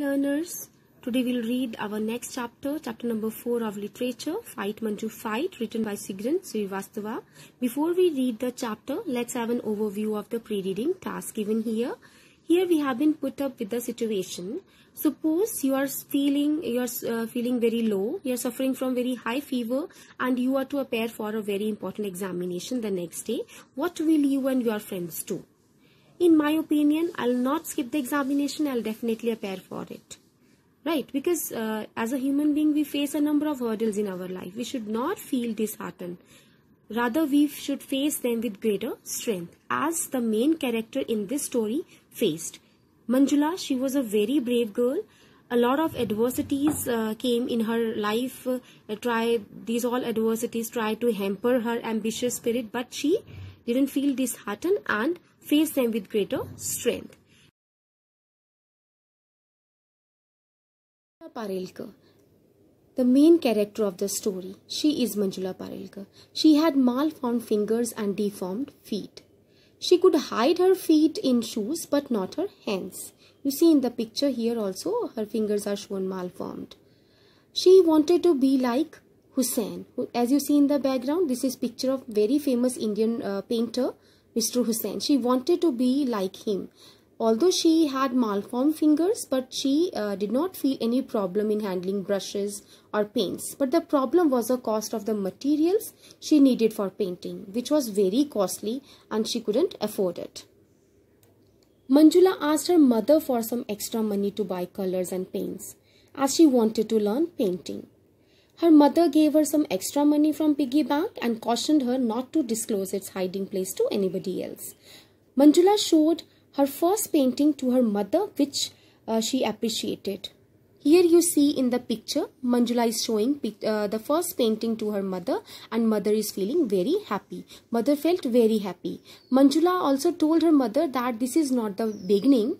learners. Today we'll read our next chapter, chapter number 4 of literature, Fight Manju Fight, written by sigrun Srivastava. Before we read the chapter, let's have an overview of the pre-reading task given here. Here we have been put up with the situation. Suppose you are feeling you are uh, feeling very low, you are suffering from very high fever and you are to appear for a very important examination the next day. What will you and your friends do? in my opinion i'll not skip the examination i'll definitely appear for it right because uh, as a human being we face a number of hurdles in our life we should not feel disheartened rather we should face them with greater strength as the main character in this story faced manjula she was a very brave girl a lot of adversities uh, came in her life uh, try these all adversities tried to hamper her ambitious spirit but she didn't feel disheartened and face them with greater strength. the main character of the story. She is Manjula Parelka. She had malformed fingers and deformed feet. She could hide her feet in shoes but not her hands. You see in the picture here also her fingers are shown malformed. She wanted to be like Hussain, As you see in the background, this is picture of very famous Indian uh, painter Mr. Hussain. She wanted to be like him. Although she had malformed fingers, but she uh, did not feel any problem in handling brushes or paints. But the problem was the cost of the materials she needed for painting, which was very costly and she couldn't afford it. Manjula asked her mother for some extra money to buy colors and paints, as she wanted to learn painting. Her mother gave her some extra money from piggy bank and cautioned her not to disclose its hiding place to anybody else. Manjula showed her first painting to her mother which uh, she appreciated. Here you see in the picture, Manjula is showing uh, the first painting to her mother and mother is feeling very happy. Mother felt very happy. Manjula also told her mother that this is not the beginning.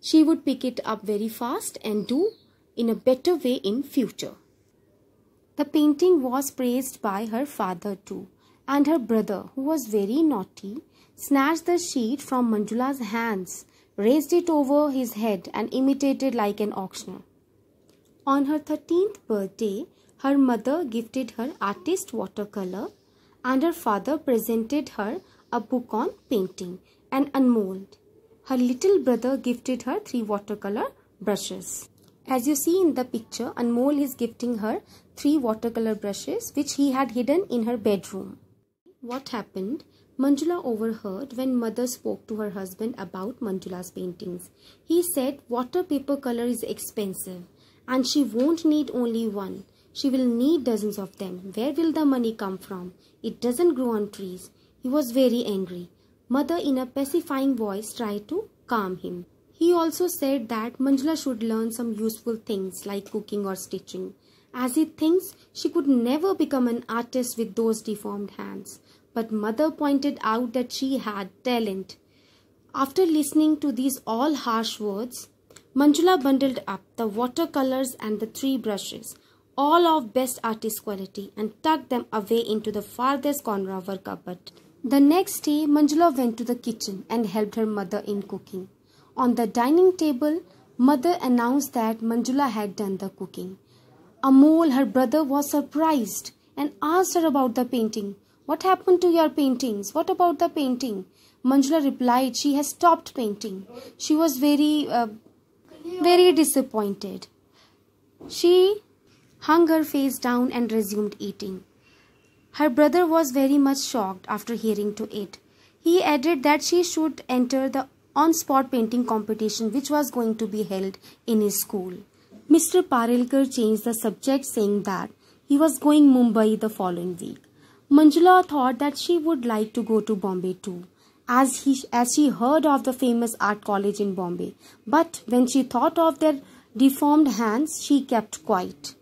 She would pick it up very fast and do in a better way in future. The painting was praised by her father too, and her brother, who was very naughty, snatched the sheet from Manjula's hands, raised it over his head, and imitated like an auctioneer. On her 13th birthday, her mother gifted her artist watercolor, and her father presented her a book on painting and unmold. Her little brother gifted her three watercolor brushes. As you see in the picture, Anmol is gifting her three watercolor brushes which he had hidden in her bedroom. What happened? Manjula overheard when mother spoke to her husband about Manjula's paintings. He said water paper color is expensive and she won't need only one. She will need dozens of them. Where will the money come from? It doesn't grow on trees. He was very angry. Mother in a pacifying voice tried to calm him. He also said that Manjula should learn some useful things like cooking or stitching as he thinks she could never become an artist with those deformed hands. But mother pointed out that she had talent. After listening to these all harsh words, Manjula bundled up the watercolors and the three brushes, all of best artist quality, and tucked them away into the farthest corner of her cupboard. The next day, Manjula went to the kitchen and helped her mother in cooking. On the dining table, mother announced that Manjula had done the cooking. Amol, her brother, was surprised and asked her about the painting. What happened to your paintings? What about the painting? Manjula replied she has stopped painting. She was very, uh, very disappointed. She hung her face down and resumed eating. Her brother was very much shocked after hearing to it. He added that she should enter the on-spot painting competition which was going to be held in his school. Mr. Parilkar changed the subject saying that he was going Mumbai the following week. Manjula thought that she would like to go to Bombay too as, he, as she heard of the famous art college in Bombay. But when she thought of their deformed hands, she kept quiet.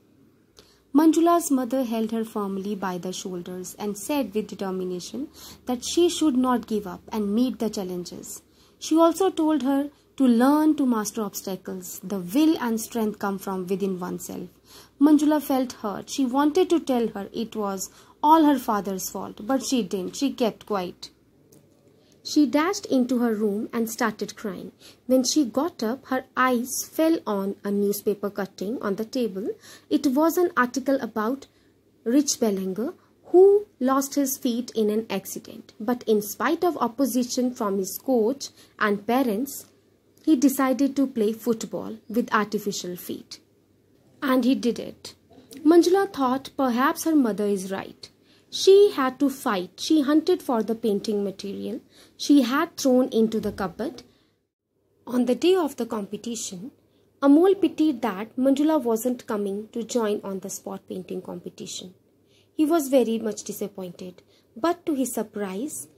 Manjula's mother held her firmly by the shoulders and said with determination that she should not give up and meet the challenges. She also told her to learn to master obstacles. The will and strength come from within oneself. Manjula felt hurt. She wanted to tell her it was all her father's fault, but she didn't. She kept quiet. She dashed into her room and started crying. When she got up, her eyes fell on a newspaper cutting on the table. It was an article about Rich Bellinger, who lost his feet in an accident. But in spite of opposition from his coach and parents, he decided to play football with artificial feet. And he did it. Manjula thought perhaps her mother is right. She had to fight. She hunted for the painting material she had thrown into the cupboard. On the day of the competition, Amol pitied that Manjula wasn't coming to join on the spot painting competition. He was very much disappointed, but to his surprise,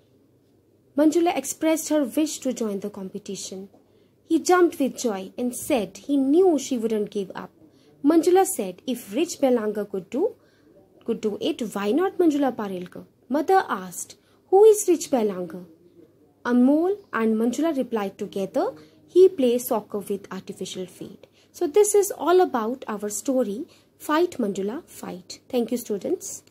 Manjula expressed her wish to join the competition. He jumped with joy and said he knew she wouldn't give up. Manjula said if rich Belanga could do could do it, why not Manjula Parilka? Mother asked, Who is rich Belanga? Amol and Manjula replied together, He plays soccer with artificial feet. So this is all about our story, Fight Manjula, Fight. Thank you students.